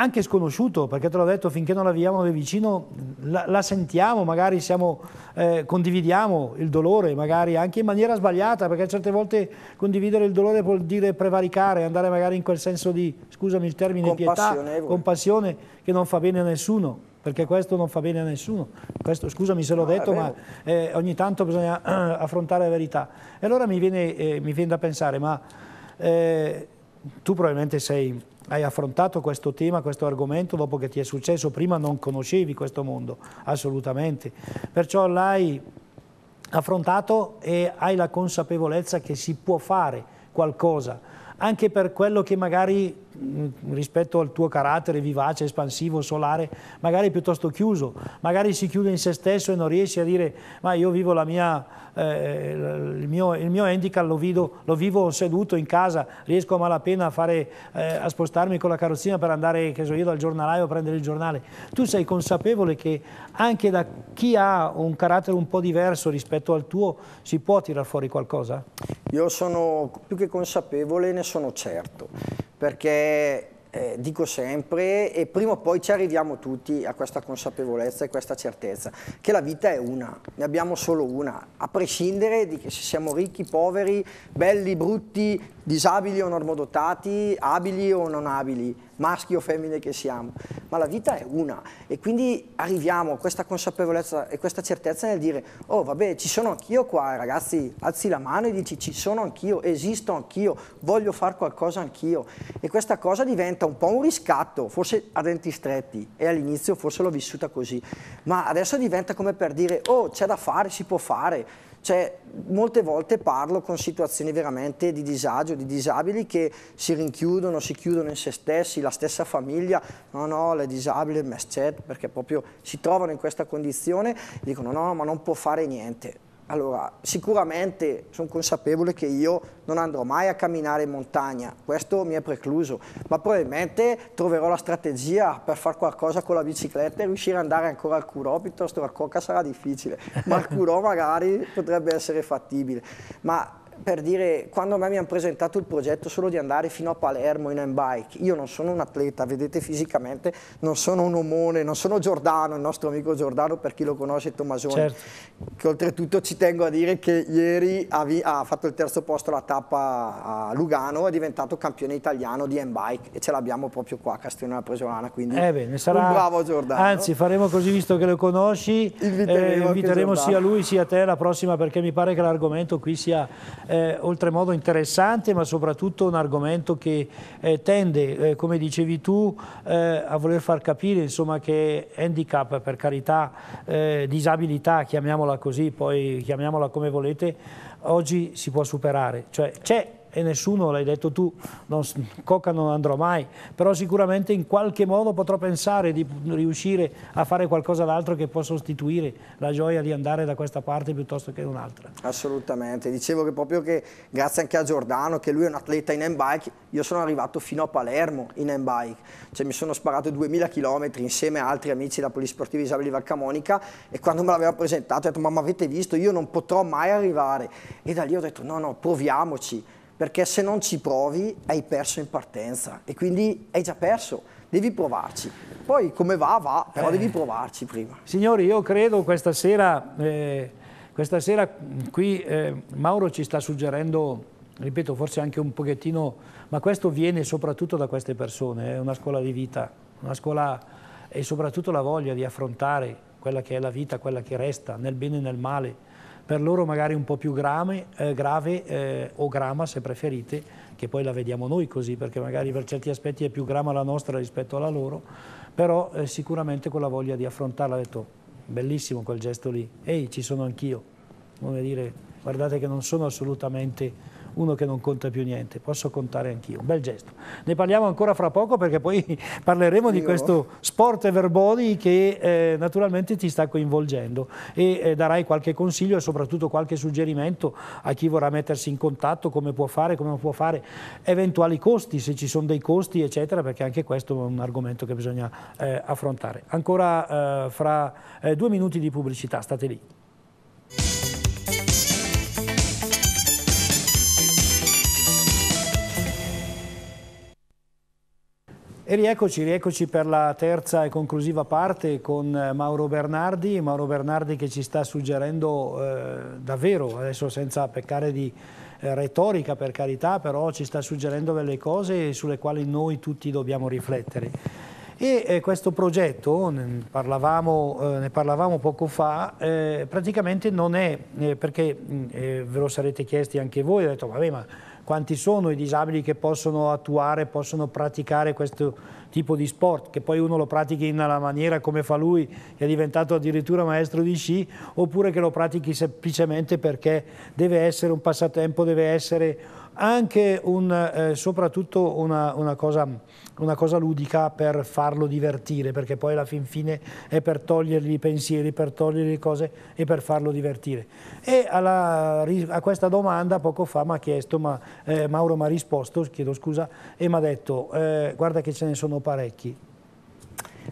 anche sconosciuto, perché te l'ho detto, finché non la viviamo da vicino, la, la, sentiamo, magari siamo, eh, condividiamo il dolore, magari anche in maniera sbagliata, perché certe volte condividere il dolore vuol dire prevaricare, andare magari in quel senso di, scusami il termine, pietà, compassione, che non fa bene a nessuno perché questo non fa bene a nessuno. Questo, scusami se l'ho no, ah, detto, ma eh, ogni tanto bisogna eh, affrontare la verità. E allora mi viene, eh, mi viene da pensare, ma eh, tu probabilmente sei hai affrontato questo tema, questo argomento dopo che ti è successo, prima non conoscevi questo mondo, assolutamente. Perciò l'hai affrontato e hai la consapevolezza che si può fare qualcosa, anche per quello che magari Mm, rispetto al tuo carattere vivace, espansivo, solare, magari piuttosto chiuso, magari si chiude in se stesso e non riesci a dire ma io vivo la mia, eh, il, mio, il mio handicap lo, vido, lo, vivo seduto in casa, riesco a malapena a, fare, eh, a spostarmi con la carrozzina per andare so io, dal giornalaio a prendere il giornale. Tu sei consapevole che anche da chi ha un carattere un po' diverso rispetto al tuo si può tirar fuori qualcosa? Io sono più che consapevole, ne sono certo perché eh, dico sempre, e prima o poi ci arriviamo tutti a questa consapevolezza e questa certezza, che la vita è una, ne abbiamo solo una, a prescindere di se siamo ricchi, poveri, belli, brutti, disabili o normodotati, abili o non abili maschi o femmine che siamo, ma la vita è una e quindi arriviamo a questa consapevolezza e questa certezza nel dire oh vabbè ci sono anch'io qua ragazzi, alzi la mano e dici ci sono anch'io, esisto anch'io, voglio fare qualcosa anch'io e questa cosa diventa un po' un riscatto, forse a denti stretti e all'inizio forse l'ho vissuta così, ma adesso diventa come per dire oh c'è da fare, si può fare cioè, molte volte parlo con situazioni veramente di disagio, di disabili che si rinchiudono, si chiudono in se stessi, la stessa famiglia, no no, le disabili, il perché proprio si trovano in questa condizione, dicono no, ma non può fare niente allora, sicuramente sono consapevole che io non andrò mai a camminare in montagna, questo mi è precluso, ma probabilmente troverò la strategia per fare qualcosa con la bicicletta e riuscire ad andare ancora al Curò piuttosto che al Coca sarà difficile, ma al Curò [laughs] magari potrebbe essere fattibile. Ma per dire, quando a me mi hanno presentato il progetto solo di andare fino a Palermo in handbike, io non sono un atleta, vedete fisicamente, non sono un omone, non sono Giordano, il nostro amico Giordano, per chi lo conosce, Tommasone, certo. che oltretutto ci tengo a dire che ieri ha, ha fatto il terzo posto alla tappa a Lugano, è diventato campione italiano di handbike e ce l'abbiamo proprio qua a Castione Presolana, quindi eh beh, sarà... un bravo Giordano. Anzi, faremo così, visto che lo conosci, inviteremo, eh, inviteremo sia lui sia te la prossima, perché mi pare che l'argomento qui sia eh, oltremodo interessante ma soprattutto un argomento che eh, tende, eh, come dicevi tu, eh, a voler far capire insomma, che handicap, per carità, eh, disabilità, chiamiamola così, poi chiamiamola come volete, oggi si può superare. Cioè c'è e nessuno, l'hai detto tu, non, Coca non andrò mai, però sicuramente in qualche modo potrò pensare di riuscire a fare qualcosa d'altro che possa sostituire la gioia di andare da questa parte piuttosto che da un'altra. Assolutamente, dicevo che proprio che grazie anche a Giordano, che lui è un atleta in handbike, io sono arrivato fino a Palermo in handbike, cioè mi sono sparato 2000 km insieme a altri amici da Polisportivi Isabelli Valcamonica e quando me l'aveva presentato ho detto ma avete visto, io non potrò mai arrivare e da lì ho detto no no proviamoci perché se non ci provi hai perso in partenza e quindi hai già perso, devi provarci. Poi come va, va, però eh. devi provarci prima. Signori, io credo questa sera, eh, questa sera qui eh, Mauro ci sta suggerendo, ripeto, forse anche un pochettino, ma questo viene soprattutto da queste persone, eh, è una scuola di vita, una scuola e soprattutto la voglia di affrontare quella che è la vita, quella che resta, nel bene e nel male per loro magari un po' più grame, eh, grave eh, o grama se preferite, che poi la vediamo noi così, perché magari per certi aspetti è più grama la nostra rispetto alla loro, però eh, sicuramente con la voglia di affrontarla, ha detto bellissimo quel gesto lì, ehi ci sono anch'io, come dire guardate che non sono assolutamente uno che non conta più niente, posso contare anch'io, un bel gesto. Ne parliamo ancora fra poco perché poi [laughs] parleremo Io. di questo sport verboni che eh, naturalmente ti sta coinvolgendo e eh, darai qualche consiglio e soprattutto qualche suggerimento a chi vorrà mettersi in contatto, come può fare, come non può fare, eventuali costi, se ci sono dei costi eccetera, perché anche questo è un argomento che bisogna eh, affrontare. Ancora eh, fra eh, due minuti di pubblicità, state lì. E rieccoci, rieccoci per la terza e conclusiva parte con eh, Mauro Bernardi, Mauro Bernardi che ci sta suggerendo eh, davvero, adesso senza peccare di eh, retorica per carità, però ci sta suggerendo delle cose sulle quali noi tutti dobbiamo riflettere. E eh, questo progetto, ne parlavamo, eh, ne parlavamo poco fa, eh, praticamente non è, eh, perché mm, eh, ve lo sarete chiesti anche voi, ho detto vabbè ma quanti sono i disabili che possono attuare, possono praticare questo tipo di sport, che poi uno lo pratichi in una maniera come fa lui, che è diventato addirittura maestro di sci, oppure che lo pratichi semplicemente perché deve essere un passatempo, deve essere anche un, eh, soprattutto una, una, cosa, una, cosa, ludica per farlo divertire, perché poi alla fin fine è per togliergli i pensieri, per togliergli le cose e per farlo divertire. E alla, a questa domanda poco fa mi ha chiesto, ma, eh, Mauro mi ha risposto, chiedo scusa, e mi ha detto eh, guarda che ce ne sono parecchi,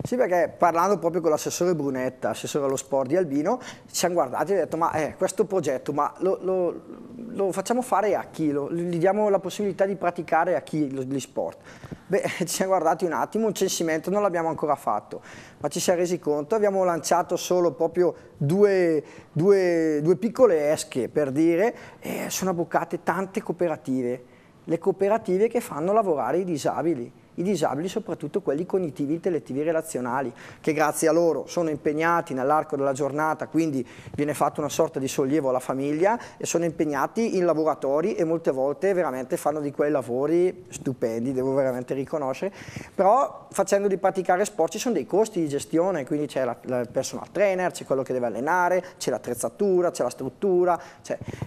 sì, perché parlando proprio con l'assessore Brunetta, assessore allo sport di Albino, ci siamo guardati e abbiamo detto, ma eh, questo progetto, ma lo, lo, lo, facciamo fare a chi? Lo, gli diamo la possibilità di praticare a chi lo, gli sport? Beh, [laughs] ci siamo guardati un attimo, un censimento non l'abbiamo ancora fatto, ma ci siamo resi conto, abbiamo lanciato solo proprio due, due, due piccole esche, per dire, e sono abboccate tante cooperative, le cooperative che fanno lavorare i disabili i disabili, soprattutto quelli cognitivi, intellettivi e relazionali, che grazie a loro sono impegnati nell'arco della giornata, quindi viene fatto una sorta di sollievo alla famiglia e sono impegnati in laboratori e molte volte veramente fanno di quei lavori stupendi, devo veramente riconoscere, però facendo praticare sport ci sono dei costi di gestione, quindi c'è il personal trainer, c'è quello che deve allenare, c'è l'attrezzatura, c'è la struttura,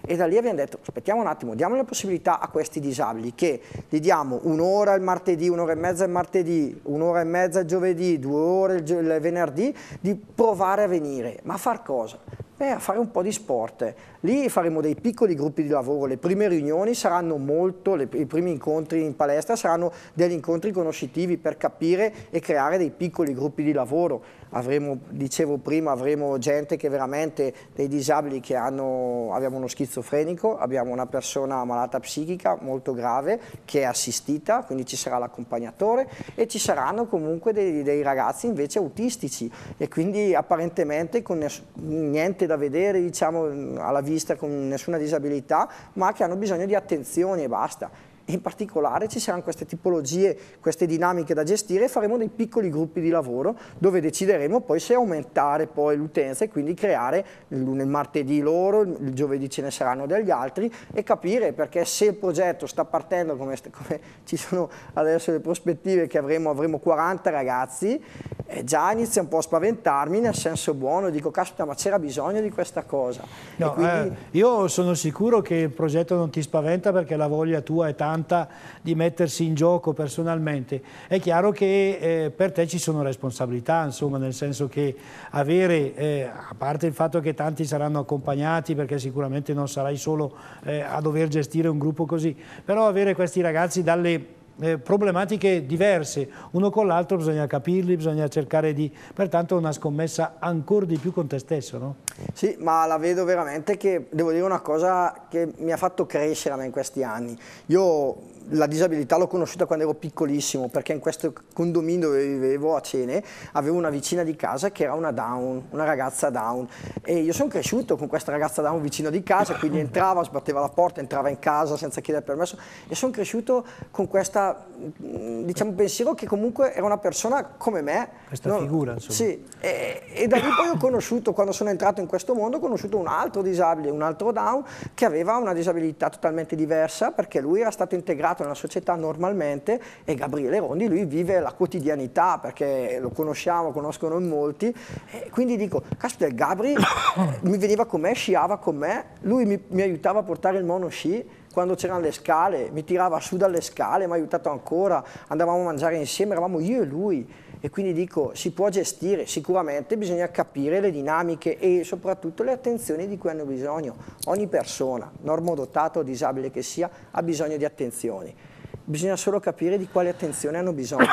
e da lì abbiamo detto aspettiamo un attimo, diamo la possibilità a questi disabili che gli diamo un'ora il martedì, un'ora e mezza il martedì, un'ora e mezza il giovedì, due ore il venerdì, di provare a venire. Ma a far cosa? Beh, a fare un po' di sport. Lì faremo dei piccoli gruppi di lavoro, le prime riunioni saranno molto, le, i primi incontri in palestra saranno degli incontri conoscitivi per capire e creare dei piccoli gruppi di lavoro avremo, dicevo prima, avremo gente che veramente, dei disabili che hanno, abbiamo uno schizofrenico, abbiamo una persona malata psichica molto grave che è assistita, quindi ci sarà l'accompagnatore e ci saranno comunque dei, dei ragazzi invece autistici e quindi apparentemente con niente da vedere diciamo alla vista, con nessuna disabilità, ma che hanno bisogno di attenzione e basta in particolare ci saranno queste tipologie, queste dinamiche da gestire e faremo dei piccoli gruppi di lavoro dove decideremo poi se aumentare poi l'utenza e quindi creare il lunedì, martedì loro, il giovedì ce ne saranno degli altri e capire perché se il progetto sta partendo come, come [laughs] ci sono adesso le prospettive che avremo, avremo 40 ragazzi, eh, già inizia un po' a spaventarmi nel senso buono, dico caspita ma c'era bisogno di questa cosa. No, quindi... eh, io sono sicuro che il progetto non ti spaventa perché la voglia tua è tanta santa di mettersi in gioco personalmente. È chiaro che eh, per te ci sono responsabilità, insomma, nel senso che avere, eh, a parte il fatto che tanti saranno accompagnati, perché sicuramente non sarai solo eh, a dover gestire un gruppo così, però avere questi ragazzi dalle eh, problematiche diverse, uno con l'altro bisogna capirli, bisogna cercare di... pertanto è una scommessa ancora di più con te stesso, no? Sì, ma la vedo veramente che, devo dire una cosa che mi ha fatto crescere in questi anni. Io la disabilità l'ho conosciuta quando ero piccolissimo perché in questo condominio dove vivevo a Cene avevo una vicina di casa che era una down, una ragazza down e io sono cresciuto con questa ragazza down vicino di casa quindi entrava, sbatteva la porta, entrava in casa senza chiedere permesso e sono cresciuto con questa diciamo pensiero che comunque era una persona come me questa non, figura insomma sì, e, e da lì poi ho conosciuto quando sono entrato in questo mondo ho conosciuto un altro disabile, un altro down che aveva una disabilità totalmente diversa perché lui era stato integrato integrato nella società normalmente e Gabriele Rondi lui vive la quotidianità perché lo conosciamo, conoscono in molti e quindi dico, caspita Gabri [coughs] mi veniva con me, sciava con me, lui mi, mi aiutava a portare il mono sci quando c'erano le scale, mi tirava su dalle scale, mi ha aiutato ancora, andavamo a mangiare insieme, eravamo io e lui e quindi dico si può gestire, sicuramente bisogna capire le dinamiche e soprattutto le attenzioni di cui hanno bisogno. Ogni persona, normodotato o disabile che sia, ha bisogno di attenzioni. Bisogna solo capire di quale attenzione hanno bisogno.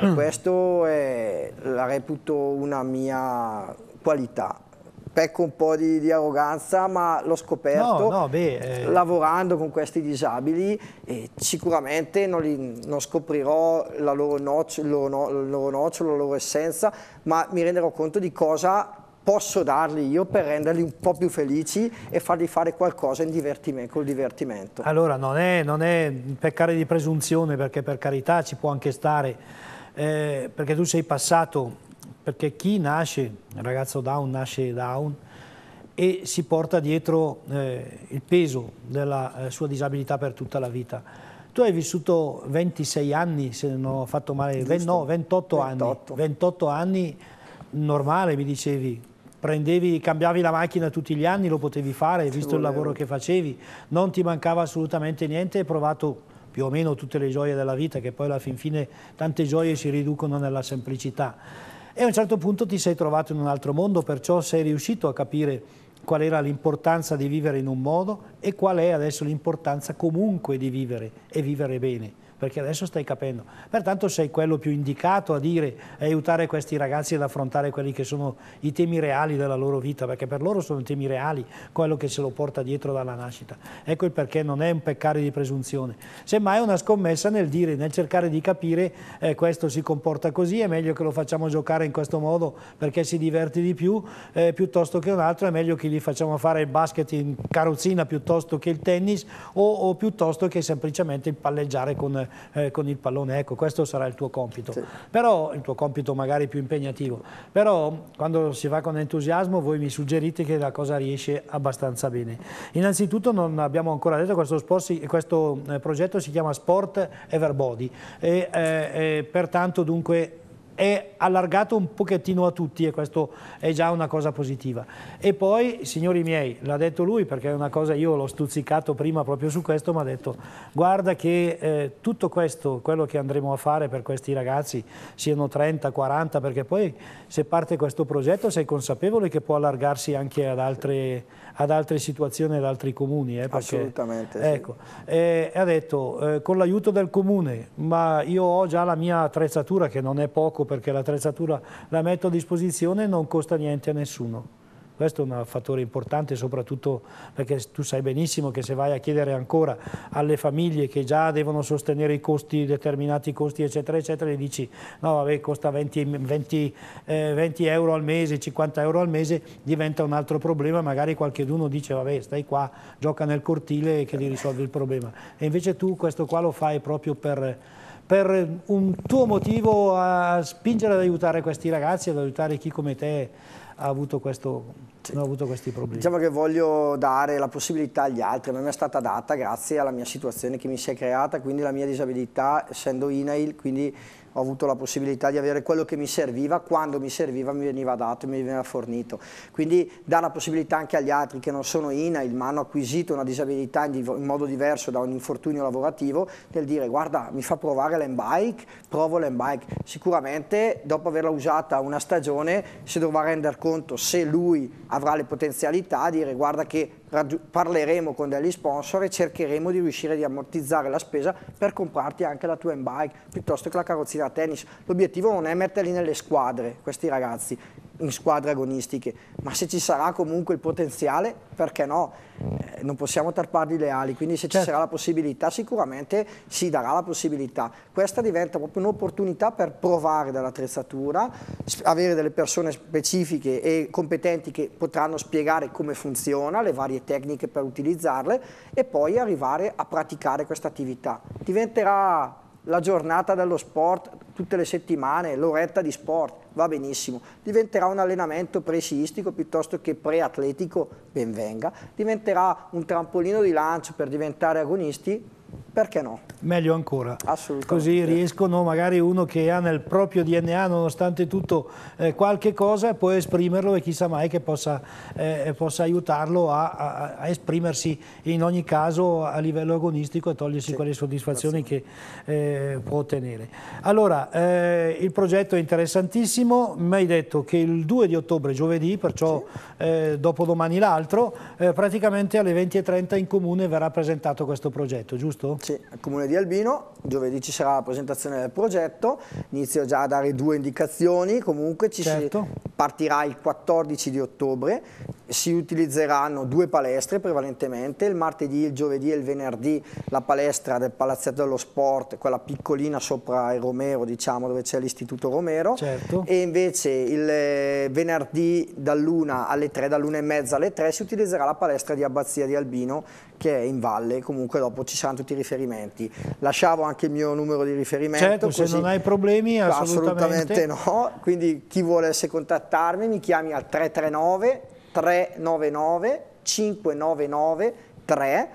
E [coughs] questo è, la reputo una mia qualità pecco un po' di, di arroganza, ma l'ho scoperto no, no, beh, eh... lavorando con questi disabili e sicuramente non, li, non scoprirò la loro nocio, il, loro no, il loro nocciolo, la loro essenza, ma mi renderò conto di cosa posso dargli io per renderli un po' più felici e fargli fare qualcosa in divertimento, col divertimento. Allora non è, non è peccare di presunzione perché per carità ci può anche stare, eh, perché tu sei passato perché chi nasce, il ragazzo down nasce down e si porta dietro eh, il peso della eh, sua disabilità per tutta la vita. Tu hai vissuto 26 anni, se non ho fatto male, 20, no, 28, 28, anni. 28 anni normale, mi dicevi. Prendevi, cambiavi la macchina tutti gli anni, lo potevi fare, hai visto volevo. il lavoro che facevi, non ti mancava assolutamente niente, hai provato più o meno tutte le gioie della vita, che poi alla fin fine tante gioie si riducono nella semplicità e a un certo punto ti sei trovato in un altro mondo, perciò sei riuscito a capire qual era l'importanza di vivere in un modo e qual è adesso l'importanza comunque di vivere e vivere bene perché adesso stai capendo. Pertanto sei quello più indicato a dire e aiutare questi ragazzi ad affrontare quelli che sono i temi reali della loro vita, perché per loro sono temi reali, quello che se lo porta dietro dalla nascita. Ecco il perché non è un peccare di presunzione, semmai è una scommessa nel dire, nel cercare di capire eh, questo si comporta così, è meglio che lo facciamo giocare in questo modo perché si diverte di più, eh, piuttosto che un altro, è meglio che gli facciamo fare il basket in carrozzina piuttosto che il tennis o, o piuttosto che semplicemente il palleggiare con con, eh, eh, con, il pallone, ecco questo sarà il tuo compito, sì. però il tuo compito magari più impegnativo, però quando si va con entusiasmo voi mi suggerite che la cosa riesce abbastanza bene. Innanzitutto non abbiamo ancora detto, questo, sport, questo eh, progetto si chiama Sport Everbody e eh, eh pertanto dunque è allargato un pochettino a tutti e questo è già una cosa positiva. E poi, signori miei, l'ha detto lui perché è una cosa, io l'ho stuzzicato prima proprio su questo, mi ha detto guarda che eh, tutto questo, quello che andremo a fare per questi ragazzi, siano 30, 40, perché poi se parte questo progetto sei consapevole che può allargarsi anche ad altre ad altre situazioni, ad altri comuni. Eh, perché, Assolutamente. Ecco, sì. eh, ha detto eh, con l'aiuto del comune, ma io ho già la mia attrezzatura che non è poco perché l'attrezzatura la metto a disposizione e non costa niente a nessuno. Questo è un fattore importante soprattutto perché tu sai benissimo che se vai a chiedere ancora alle famiglie che già devono sostenere i costi, determinati costi eccetera eccetera, e dici no vabbè costa 20, 20, eh, 20 euro al mese, 50 euro al mese, diventa un altro problema, magari qualcuno dice vabbè stai qua, gioca nel cortile e che ti risolvi il problema. E invece tu questo qua lo fai proprio per per un tuo motivo a spingere ad aiutare questi ragazzi, ad aiutare chi come te ha avuto, questo, sì. ha avuto questi problemi. Diciamo che voglio dare la possibilità agli altri, non mi è stata data grazie alla mia situazione che mi si è creata, quindi la mia disabilità, essendo INAIL, quindi ho avuto la possibilità di avere quello che mi serviva, quando mi serviva mi veniva dato, mi veniva fornito. Quindi dà la possibilità anche agli altri che non sono INAIL ma hanno acquisito una disabilità in, modo diverso da un infortunio lavorativo, del dire guarda mi fa provare l'embike, provo l'embike. Sicuramente dopo averla usata una stagione si dovrà rendere conto se lui avrà le potenzialità, dire guarda che parleremo con degli sponsor e cercheremo di riuscire di ammortizzare la spesa per comprarti anche la tua M-Bike piuttosto che la carrozzina tennis. L'obiettivo non è metterli nelle squadre, questi ragazzi, in squadre agonistiche, ma se ci sarà comunque il potenziale, perché no? Eh, non possiamo tarpargli le ali, quindi se certo. ci sarà la possibilità sicuramente si darà la possibilità. Questa diventa proprio un'opportunità per provare dall'attrezzatura, avere delle persone specifiche e competenti che potranno spiegare come funziona, le varie tecniche per utilizzarle e poi arrivare a praticare questa attività. Diventerà la giornata dello sport tutte le settimane, l'oretta di sport, va benissimo. Diventerà un allenamento presistico piuttosto che preatletico, ben venga. Diventerà un trampolino di lancio per diventare agonisti, perché no? Meglio ancora. Assolutamente. Così riescono magari uno che ha nel proprio DNA nonostante tutto eh, qualche cosa può esprimerlo e chissà mai che possa, eh, possa aiutarlo a, a, a, esprimersi in ogni caso a livello agonistico e togliersi sì. quelle soddisfazioni Grazie. che eh, può ottenere. Allora, eh, il progetto è interessantissimo, mi hai detto che il 2 di ottobre, giovedì, perciò sì. Eh, dopodomani l'altro, eh, praticamente alle 20.30 in comune verrà presentato questo progetto, giusto? Sì, al Comune di Albino, giovedì ci sarà la presentazione del progetto, inizio già a dare due indicazioni, comunque ci certo. si partirà il 14 di ottobre, si utilizzeranno due palestre prevalentemente, il martedì, il giovedì e il venerdì la palestra del Palazzetto dello Sport, quella piccolina sopra il Romero, diciamo, dove c'è l'Istituto Romero, certo. e invece il eh, venerdì dall'una alle tre, dall'una e mezza alle tre si utilizzerà la palestra di Abbazia di Albino che è in valle, comunque dopo ci saranno tutti i riferimenti. Lasciavo anche il mio numero di riferimento. Certo, così... se non hai problemi assolutamente. assolutamente no, quindi chi volesse contattarmi mi chiami al 339 399 599 3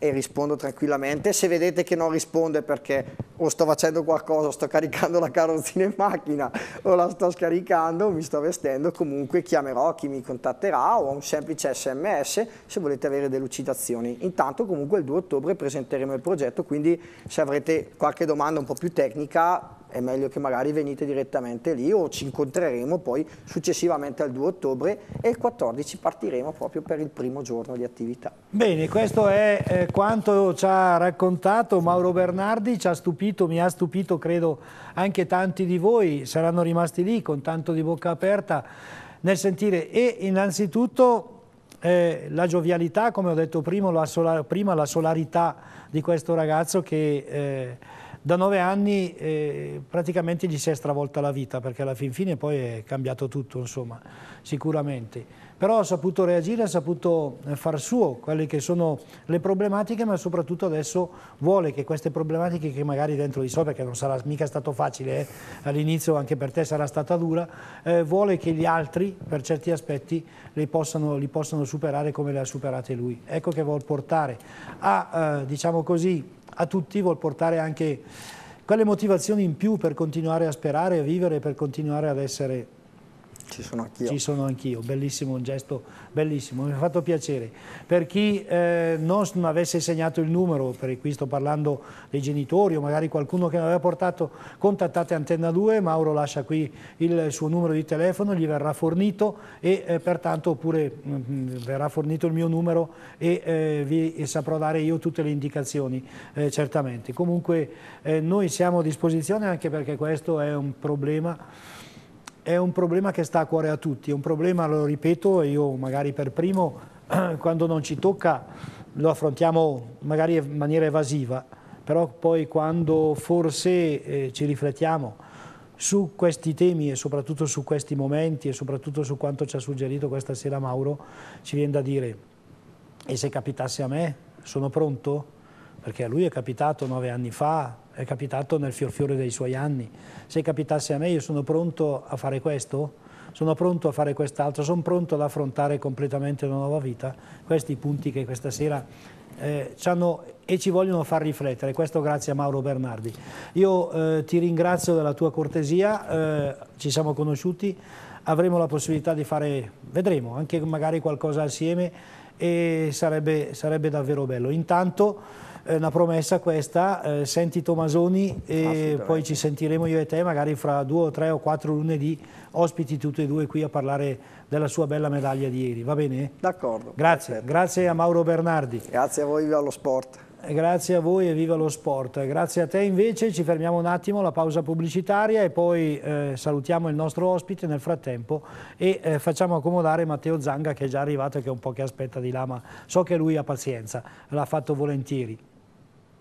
e rispondo tranquillamente. Se vedete che non risponde perché o sto facendo qualcosa, sto caricando la carrozzina in macchina o la sto scaricando, mi sto vestendo, comunque chiamerò chi mi contatterà o un semplice sms se volete avere delucidazioni. Intanto comunque il 2 ottobre presenteremo il progetto, quindi se avrete qualche domanda un po' più tecnica è meglio che magari venite direttamente lì o ci incontreremo poi successivamente al 2 ottobre e il 14 partiremo proprio per il primo giorno di attività. Bene, questo è eh, quanto ci ha raccontato Mauro Bernardi, ci ha stupito, mi ha stupito credo anche tanti di voi, saranno rimasti lì con tanto di bocca aperta nel sentire e innanzitutto eh, la giovialità, come ho detto prima la, prima, la, solarità di questo ragazzo che... Eh, da nove anni eh, praticamente gli si è stravolta la vita perché alla fin fine poi è cambiato tutto insomma sicuramente però ha saputo reagire, ha saputo eh, far suo quelle che sono le problematiche ma soprattutto adesso vuole che queste problematiche che magari dentro di sé perché non sarà mica stato facile eh, all'inizio anche per te sarà stata dura eh, vuole che gli altri per certi aspetti li possano, li possano superare come le ha superate lui ecco che vuol portare a eh, diciamo così a tutti vuol portare anche quelle motivazioni in più per continuare a sperare, a vivere, per continuare ad essere ci sono anch'io. Ci sono anch'io, bellissimo, un gesto bellissimo, mi ha fatto piacere. Per chi eh, non avesse segnato il numero, per qui sto parlando dei genitori o magari qualcuno che non aveva portato, contattate Antenna 2, Mauro lascia qui il suo numero di telefono, gli verrà fornito e eh, pertanto oppure mh, mm, verrà fornito il mio numero e eh, vi e saprò dare io tutte le indicazioni, eh, certamente. Comunque eh, noi siamo a disposizione anche perché questo è un problema è un problema che sta a cuore a tutti, è un problema, lo ripeto, io magari per primo, [clears throat] quando non ci tocca lo affrontiamo magari in maniera evasiva, però poi quando forse eh, ci riflettiamo su questi temi e soprattutto su questi momenti e soprattutto su quanto ci ha suggerito questa sera Mauro, ci viene da dire, e se capitasse a me, sono pronto? Perché a lui è capitato nove anni fa, è capitato nel fiorfiore dei suoi anni. Se capitasse a me io sono pronto a fare questo? Sono pronto a fare quest'altro? Sono pronto ad affrontare completamente una nuova vita? Questi i punti che questa sera eh, ci hanno, e ci vogliono far riflettere. Questo grazie a Mauro Bernardi. Io eh, ti ringrazio della tua cortesia, eh, ci siamo conosciuti, avremo la possibilità di fare, vedremo, anche magari qualcosa assieme e sarebbe, sarebbe davvero bello. Intanto eh, una promessa questa, eh, senti Tomasoni e poi ci sentiremo io e te magari fra due o tre o quattro lunedì ospiti tutti e due qui a parlare della sua bella medaglia di ieri, va bene? D'accordo. Grazie, perfetto. grazie a Mauro Bernardi. Grazie a voi, viva lo sport. Eh, grazie a voi e viva lo sport. Grazie a te invece, ci fermiamo un attimo la pausa pubblicitaria e poi eh, salutiamo il nostro ospite nel frattempo e eh, facciamo accomodare Matteo Zanga che è già arrivato e che è un po' che aspetta di là, ma so che lui ha pazienza, l'ha fatto volentieri.